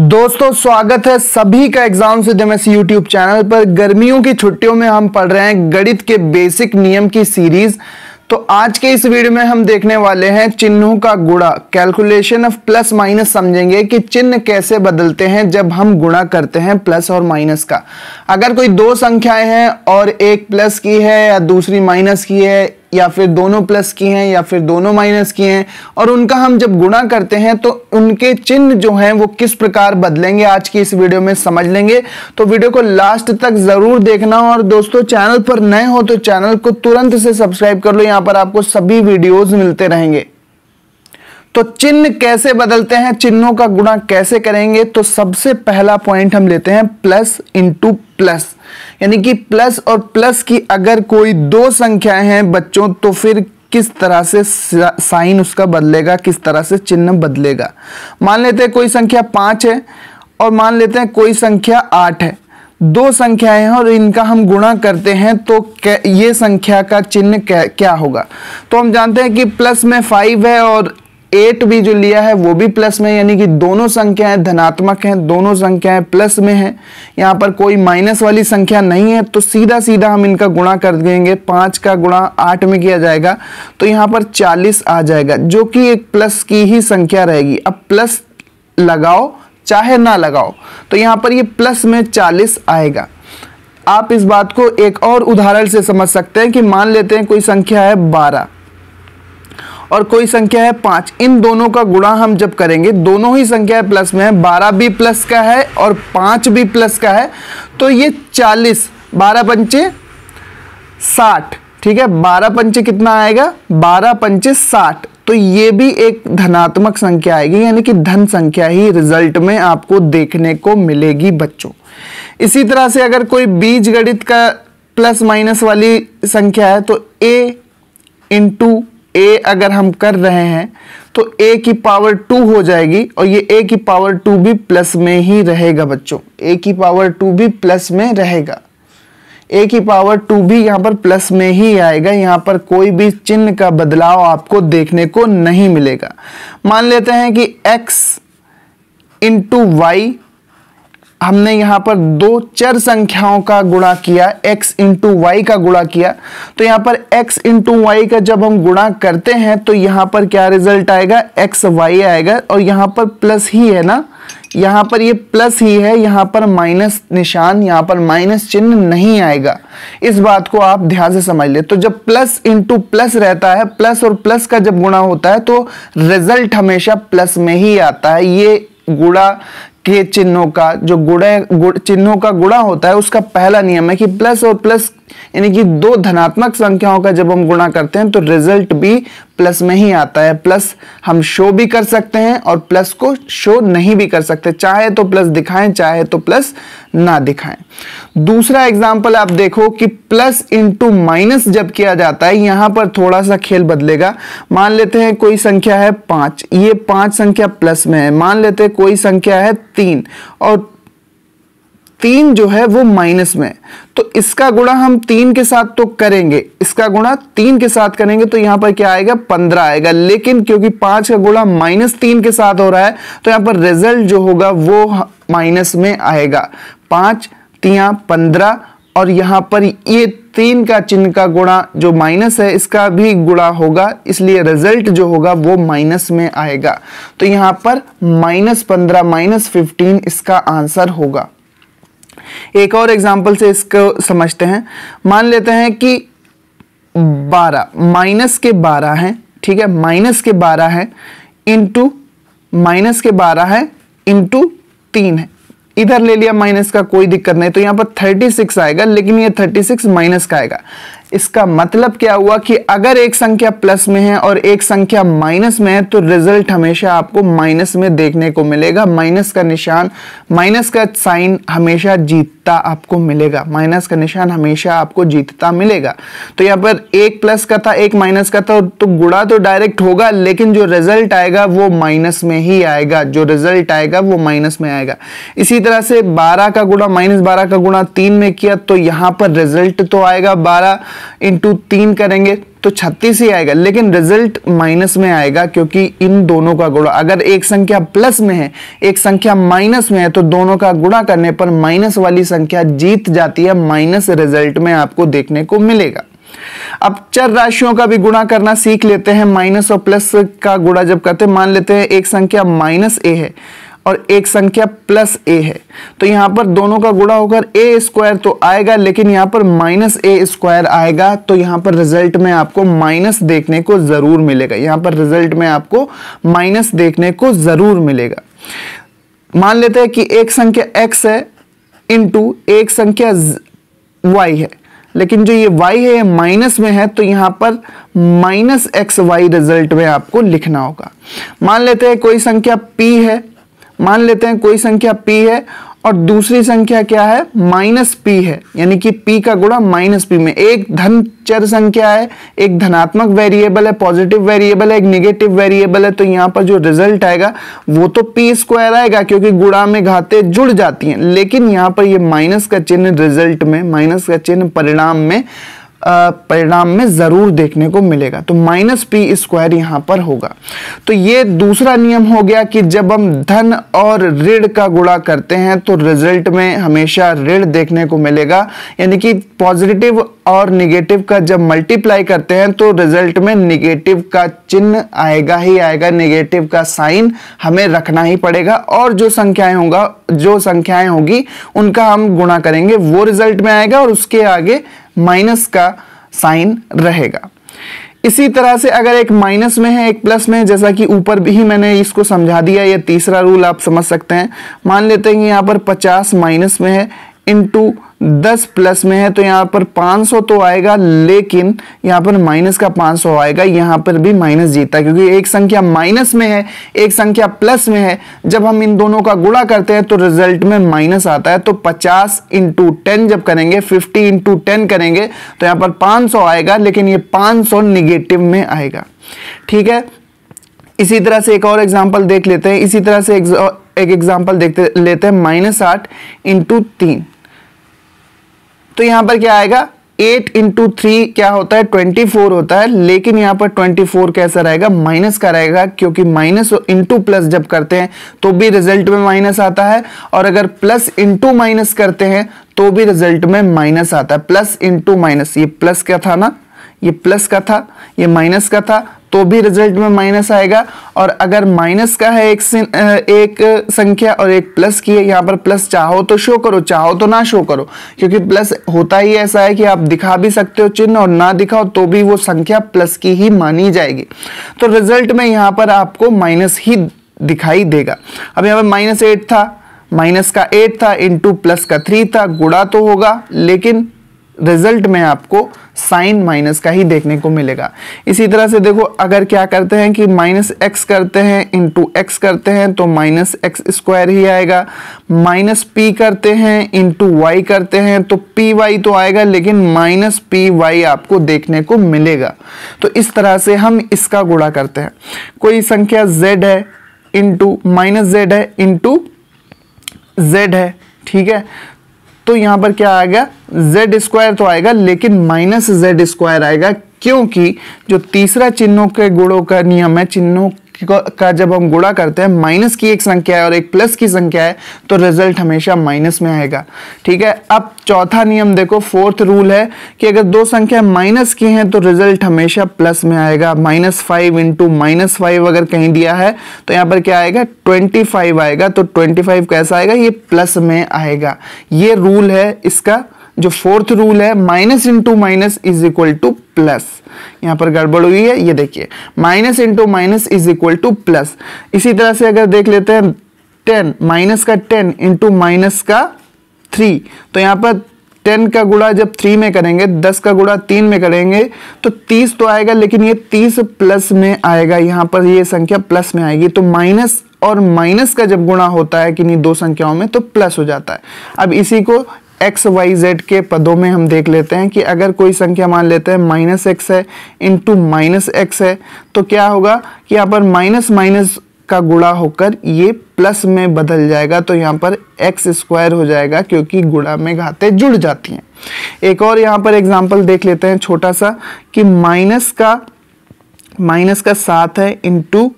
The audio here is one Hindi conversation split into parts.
दोस्तों स्वागत है सभी का एग्जाम से एस यूट्यूब चैनल पर गर्मियों की छुट्टियों में हम पढ़ रहे हैं गणित के बेसिक नियम की सीरीज तो आज के इस वीडियो में हम देखने वाले हैं चिन्हों का गुणा कैलकुलेशन ऑफ प्लस माइनस समझेंगे कि चिन्ह कैसे बदलते हैं जब हम गुणा करते हैं प्लस और माइनस का अगर कोई दो संख्याएं हैं और एक प्लस की है या दूसरी माइनस की है या फिर दोनों प्लस की हैं या फिर दोनों माइनस की हैं और उनका हम जब गुणा करते हैं तो उनके चिन्ह जो हैं वो किस प्रकार बदलेंगे आज की इस वीडियो में समझ लेंगे तो वीडियो को लास्ट तक ज़रूर देखना और दोस्तों चैनल पर नए हो तो चैनल को तुरंत से सब्सक्राइब कर लो यहाँ पर आपको सभी वीडियोज़ मिलते रहेंगे तो चिन्ह कैसे बदलते हैं चिन्हों का गुणा कैसे करेंगे तो सबसे पहला पॉइंट हम लेते हैं प्लस इंटू प्लस यानी कि प्लस और प्लस की अगर कोई दो संख्याएं हैं बच्चों तो फिर किस तरह से साइन उसका बदलेगा किस तरह से चिन्ह बदलेगा मान लेते हैं कोई संख्या पाँच है और मान लेते हैं कोई संख्या आठ है दो संख्याएं हैं और इनका हम गुणा करते हैं तो ये संख्या का चिन्ह क्या होगा तो हम जानते हैं कि प्लस में फाइव है और एट भी जो लिया है वो भी प्लस में यानी कि दोनों संख्याएं धनात्मक हैं दोनों संख्याएं प्लस में हैं यहाँ पर कोई माइनस वाली संख्या नहीं है तो सीधा सीधा हम इनका गुणा कर देंगे पाँच का गुणा आठ में किया जाएगा तो यहाँ पर चालीस आ जाएगा जो कि एक प्लस की ही संख्या रहेगी अब प्लस लगाओ चाहे ना लगाओ तो यहाँ पर ये प्लस में चालीस आएगा आप इस बात को एक और उदाहरण से समझ सकते हैं कि मान लेते हैं कोई संख्या है बारह और कोई संख्या है पाँच इन दोनों का गुणा हम जब करेंगे दोनों ही संख्या प्लस में है बारह भी प्लस का है और पाँच भी प्लस का है तो ये चालीस बारह पंचे साठ ठीक है बारह पंचे कितना आएगा बारह पंचे साठ तो ये भी एक धनात्मक संख्या आएगी यानी कि धन संख्या ही रिजल्ट में आपको देखने को मिलेगी बच्चों इसी तरह से अगर कोई बीज गणित का प्लस माइनस वाली संख्या है तो ए इंटू ए अगर हम कर रहे हैं तो ए की पावर टू हो जाएगी और ये ए की पावर टू भी प्लस में ही रहेगा बच्चों ए की पावर टू भी प्लस में रहेगा ए की पावर टू भी यहाँ पर प्लस में ही आएगा यहाँ पर कोई भी चिन्ह का बदलाव आपको देखने को नहीं मिलेगा मान लेते हैं कि एक्स इंटू वाई हमने यहाँ पर दो चर संख्याओं का गुणा किया x इंटू वाई का गुणा किया तो यहां पर x इंटू वाई का जब हम गुणा करते हैं तो यहां पर क्या रिजल्ट आएगा एक्स वाई आएगा और यहां पर प्लस ही है ना यहां पर ये प्लस ही है यहां पर माइनस निशान यहां पर माइनस चिन्ह नहीं आएगा इस बात को आप ध्यान से समझ ले तो जब प्लस इंटू प्लस रहता है प्लस और प्लस का जब गुणा होता है तो रिजल्ट हमेशा प्लस में ही आता है ये गुड़ा के चिन्हों का जो गुड़े गुड़ चिन्हों का गुड़ा होता है उसका पहला नियम है कि प्लस और प्लस यानी कि दो धनात्मक संख्याओं का जब हम गुणा करते हैं तो रिजल्ट भी प्लस में ही आता है प्लस हम शो भी कर सकते हैं और प्लस को शो नहीं भी कर सकते चाहे तो प्लस दिखाएं चाहे तो प्लस ना दिखाएं दूसरा एग्जाम्पल आप देखो कि प्लस इंटू माइनस जब किया जाता है यहां पर थोड़ा सा खेल बदलेगा मान लेते हैं कोई संख्या है पांच ये पांच संख्या प्लस में है मान लेते हैं कोई संख्या है तीन और तीन जो है वो माइनस में तो इसका गुणा हम तीन के साथ तो करेंगे इसका गुणा तीन के साथ करेंगे तो यहां पर क्या आएगा पंद्रह आएगा लेकिन क्योंकि पांच का गुणा माइनस तीन के साथ हो रहा है तो यहां पर रिजल्ट जो होगा वो माइनस में आएगा पांच तिया पंद्रह और यहां पर ये तीन का चिन्ह का गुणा जो माइनस है इसका भी गुणा होगा इसलिए रिजल्ट जो होगा वो माइनस में आएगा तो यहां पर माइनस पंद्रह माइनस फिफ्टीन इसका आंसर होगा एक और एग्जाम्पल से इसको समझते हैं मान लेते हैं कि बारह माइनस के बारह है ठीक है माइनस के बारह है इंटू माइनस के बारह है इंटू तीन है इधर ले लिया माइनस का कोई दिक्कत नहीं तो यहां पर थर्टी सिक्स आएगा लेकिन ये थर्टी सिक्स माइनस का आएगा इसका मतलब क्या हुआ कि अगर एक संख्या प्लस में है और एक संख्या माइनस में है तो रिजल्ट हमेशा आपको माइनस में देखने को मिलेगा माइनस का निशान माइनस का साइन हमेशा जीतता आपको मिलेगा माइनस का निशान हमेशा आपको जीतता मिलेगा तो यहाँ पर एक प्लस का था एक माइनस का था तो गुड़ा तो डायरेक्ट होगा लेकिन जो रिजल्ट आएगा वो माइनस में ही आएगा जो रिजल्ट आएगा वो माइनस में आएगा इसी तरह से बारह का गुड़ा माइनस बारह का गुणा तीन में किया तो यहाँ पर रिजल्ट तो आएगा बारह इंटू तीन करेंगे तो 36 ही आएगा लेकिन रिजल्ट माइनस में आएगा क्योंकि इन दोनों का गुणा अगर एक संख्या प्लस में है एक संख्या माइनस में है तो दोनों का गुणा करने पर माइनस वाली संख्या जीत जाती है माइनस रिजल्ट में आपको देखने को मिलेगा अब चर राशियों का भी गुणा करना सीख लेते हैं माइनस और प्लस का गुणा जब करते मान लेते हैं एक संख्या माइनस ए है और एक संख्या प्लस ए है तो यहां पर दोनों का गुड़ा होकर ए स्क्वायर तो आएगा लेकिन यहां पर माइनस ए स्क्वायर आएगा तो यहां पर रिजल्ट में आपको माइनस देखने को ज़रूर मिलेगा यहां पर रिजल्ट में आपको माइनस देखने को ज़रूर मिलेगा मान लेते हैं कि एक संख्या एक्स है इंटू एक संख्या वाई है लेकिन जो ये y है ये माइनस में है तो यहां पर माइनस एक्स वाई रिजल्ट में आपको लिखना होगा मान लेते हैं कोई संख्या p है मान लेते हैं कोई संख्या p है और दूसरी संख्या क्या है माइनस पी है यानी कि p का गुणा माइनस पी में एक धन चर संख्या है एक धनात्मक वेरिएबल है पॉजिटिव वेरिएबल है एक निगेटिव वेरिएबल है तो यहाँ पर जो रिजल्ट आएगा वो तो पी स्क्वायर आएगा क्योंकि गुणा में घाते जुड़ जाती हैं लेकिन यहाँ पर ये माइनस का चिन्ह रिजल्ट में माइनस का चिन्ह परिणाम में परिणाम में ज़रूर देखने को मिलेगा तो माइनस पी स्क्वायर यहां पर होगा तो ये दूसरा नियम हो गया कि जब हम धन और ऋण का गुणा करते हैं तो रिजल्ट में हमेशा ऋण देखने को मिलेगा यानी कि पॉजिटिव और निगेटिव का जब मल्टीप्लाई करते हैं तो रिजल्ट में निगेटिव का चिन्ह आएगा ही आएगा निगेटिव का साइन हमें रखना ही पड़ेगा और जो संख्याएं होगा जो संख्याएं होगी उनका हम गुणा करेंगे वो रिजल्ट में आएगा और उसके आगे माइनस का साइन रहेगा इसी तरह से अगर एक माइनस में है एक प्लस में है जैसा कि ऊपर भी मैंने इसको समझा दिया या तीसरा रूल आप समझ सकते हैं मान लेते हैं कि यहाँ पर 50 माइनस में है टू दस प्लस में है तो यहाँ पर पाँच सौ तो आएगा लेकिन यहाँ पर माइनस का सौ आएगा यहाँ पर भी माइनस जीता क्योंकि एक संख्या माइनस में है एक संख्या प्लस में है जब हम इन दोनों का गुड़ा करते हैं तो रिजल्ट में माइनस आता है तो पचास इंटू टेन जब करेंगे फिफ्टी इंटू टेन करेंगे तो यहाँ पर सौ आएगा लेकिन ये सौ निगेटिव में आएगा ठीक है इसी तरह से एक और एग्जाम्पल देख लेते हैं इसी तरह से एक एग्जाम्पल देखते लेते हैं माइनस आठ इंटू तीन तो यहां पर क्या आएगा एट इंटू थ्री क्या होता है ट्वेंटी फोर होता है लेकिन यहां पर ट्वेंटी फोर कैसा रहेगा माइनस का रहेगा क्योंकि माइनस इंटू प्लस जब करते हैं तो भी रिजल्ट में माइनस आता है और अगर प्लस इंटू माइनस करते हैं तो भी रिजल्ट में माइनस आता है प्लस इंटू माइनस ये प्लस क्या था ना ये प्लस का था ये माइनस का था तो भी रिजल्ट में माइनस आएगा और अगर माइनस का है एक एक संख्या और एक प्लस की है यहाँ पर प्लस चाहो तो शो करो चाहो तो ना शो करो क्योंकि प्लस होता ही ऐसा है कि आप दिखा भी सकते हो चिन्ह और ना दिखाओ तो भी वो संख्या प्लस की ही मानी जाएगी तो रिजल्ट में यहाँ पर आपको माइनस ही दिखाई देगा अब यहाँ पर माइनस एट था माइनस का एट था इंटू प्लस का थ्री था गुड़ा तो होगा लेकिन रिजल्ट में आपको साइन माइनस का ही देखने को मिलेगा इसी तरह से देखो अगर क्या करते हैं कि माइनस एक्स करते हैं इंटू एक्स करते हैं तो माइनस एक्स स्क्वायर ही आएगा माइनस पी करते हैं इंटू वाई करते हैं तो पी वाई तो आएगा लेकिन माइनस पी वाई आपको देखने को मिलेगा तो इस तरह से हम इसका गुणा करते हैं कोई संख्या जेड है इंटू माइनस जेड है इंटू जेड है ठीक है तो यहां पर क्या आएगा जेड स्क्वायर तो आएगा लेकिन माइनस जेड स्क्वायर आएगा क्योंकि जो तीसरा चिन्हों के गुणों का नियम है चिन्हों का जब हम गुणा करते हैं माइनस की एक संख्या है और एक प्लस की संख्या है तो रिजल्ट हमेशा माइनस में आएगा ठीक है अब चौथा नियम देखो फोर्थ रूल है कि अगर दो संख्या माइनस की हैं तो रिजल्ट हमेशा प्लस में आएगा minus five into minus five अगर कहीं दिया है तो यहाँ पर क्या आएगा ट्वेंटी फाइव आएगा तो ट्वेंटी फाइव कैसा आएगा ये प्लस में आएगा ये रूल है इसका जो फोर्थ रूल है minus into minus is equal to plus यहां पर गड़बड़ हुई है ये देखिए minus into minus is equal to plus इसी तरह से अगर देख लेते हैं टेन माइनस का टेन इंटू माइनस का थ्री तो यहां पर टेन का गुड़ा जब थ्री में करेंगे दस का गुड़ा तीन में करेंगे तो तीस तो आएगा लेकिन ये तीस प्लस में आएगा यहाँ पर ये संख्या प्लस में आएगी तो माइनस और माइनस का जब गुणा होता है कि नहीं दो संख्याओं में तो प्लस हो जाता है अब इसी को एक्स वाई जेड के पदों में हम देख लेते हैं कि अगर कोई संख्या मान लेते हैं माइनस एक्स है इंटू माइनस एक्स है तो क्या होगा कि यहाँ पर माइनस माइनस का गुड़ा होकर ये प्लस में बदल जाएगा तो यहाँ पर एक्स स्क्वायर हो जाएगा क्योंकि गुड़ा में घातें जुड़ जाती हैं एक और यहाँ पर एग्जाम्पल देख लेते हैं छोटा सा कि माइनस का माइनस का सात है इंटू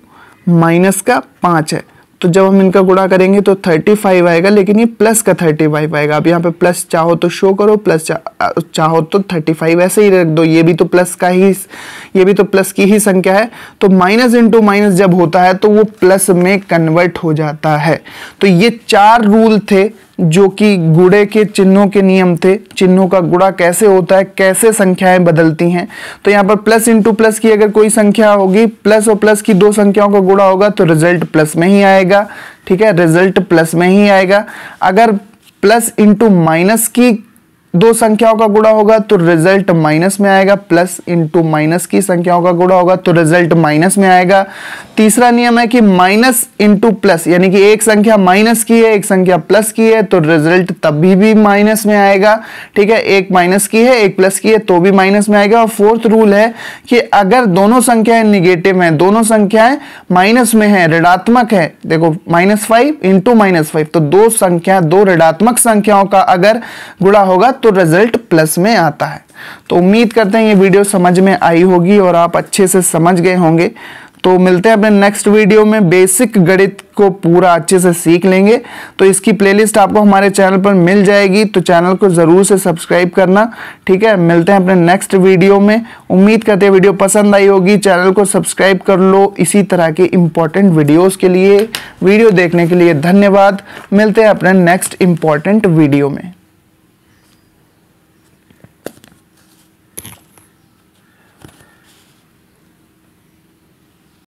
माइनस का पाँच है तो जब हम इनका गुणा करेंगे तो 35 आएगा लेकिन ये प्लस का 35 आएगा अब यहाँ पे प्लस चाहो तो शो करो प्लस चा, चाहो तो 35 ऐसे ही रख दो ये भी तो प्लस का ही ये भी तो प्लस की ही संख्या है तो माइनस इंटू माइनस जब होता है तो वो प्लस में कन्वर्ट हो जाता है तो ये चार रूल थे जो कि गुड़े के चिन्हों के नियम थे चिन्हों का गुड़ा कैसे होता है कैसे संख्याएं बदलती हैं तो यहाँ पर प्लस इंटू प्लस की अगर कोई संख्या होगी प्लस और प्लस की दो संख्याओं का गुड़ा होगा तो रिजल्ट प्लस में ही आएगा ठीक है रिजल्ट प्लस में ही आएगा अगर प्लस इंटू माइनस की दो संख्याओं का गुणा होगा तो रिजल्ट माइनस में आएगा प्लस इनटू माइनस की संख्याओं का गुणा होगा तो रिजल्ट माइनस में आएगा तीसरा नियम है कि माइनस इनटू प्लस यानी कि एक संख्या माइनस की है एक संख्या प्लस की है तो रिजल्ट तभी भी माइनस में आएगा ठीक है एक माइनस की है एक प्लस की है तो भी माइनस में आएगा और फोर्थ रूल है कि अगर दोनों संख्याएं निगेटिव हैं दोनों संख्याएं माइनस में है ऋणात्मक है देखो minus five into minus five तो दो संख्या दो ऋणात्मक संख्याओं का अगर गुणा होगा तो तो रिजल्ट प्लस में आता है तो उम्मीद करते हैं ये वीडियो समझ में आई होगी और आप अच्छे से समझ गए होंगे तो मिलते हैं अपने नेक्स्ट वीडियो में बेसिक गणित को पूरा अच्छे से सीख लेंगे तो इसकी प्लेलिस्ट आपको हमारे चैनल पर मिल जाएगी तो चैनल को ज़रूर से सब्सक्राइब करना ठीक है मिलते हैं अपने नेक्स्ट वीडियो में उम्मीद करते हैं वीडियो पसंद आई होगी चैनल को सब्सक्राइब कर लो इसी तरह के इम्पॉर्टेंट वीडियोज़ के लिए वीडियो देखने के लिए धन्यवाद मिलते हैं अपने नेक्स्ट इम्पॉर्टेंट वीडियो में